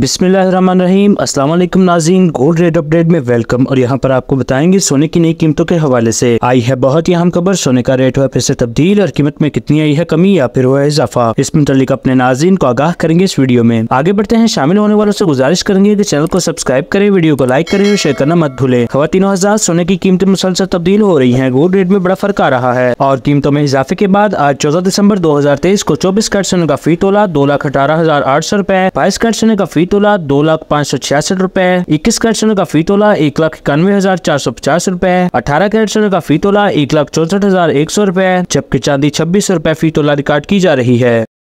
बिसमीम असलम नाजीन गोल्ड रेट अपडेट में वेलकम और यहाँ पर आपको बताएंगे सोने की नई कीमतों के हवाले से आई है बहुत ही अहम खबर सोने का रेट हुआ फिर से तब्दील और कीमत में कितनी आई है कमी या फिर हुआ इजाफा इस मुतलिक अपने नाजीन को आगाह करेंगे इस वीडियो में आगे बढ़ते हैं शामिल होने वालों से गुजारिश करेंगे की चैनल को सब्सक्राइब करें वीडियो को लाइक करें और शेयर करना मत भूले खातिनों हजार सोने की कीमतें मुसलसल तब्दील हो रही है गोल्ड रेट में बड़ा फर्क आ रहा है और कीमतों में इजाफे के बाद आज चौदह दिसंबर दो हजार तेईस को चौबीस कट सोने का फी तोला दो लाख अठारह हजार आठ सौ रुपए बाईस कट सोने का फी फी तोला दो लाख पांच सौ छियासठ रूपए इक्कीस कैरेट सोने का फी तोला एक लाख इक्यानवे हजार चार सौ पचास रूपए अठारह कैरेट सोने का फी तोला एक लाख चौसठ हजार एक सौ रूपए जबकि चांदी छब्बीस रूपए फी तोला रिकॉर्ड की जा रही है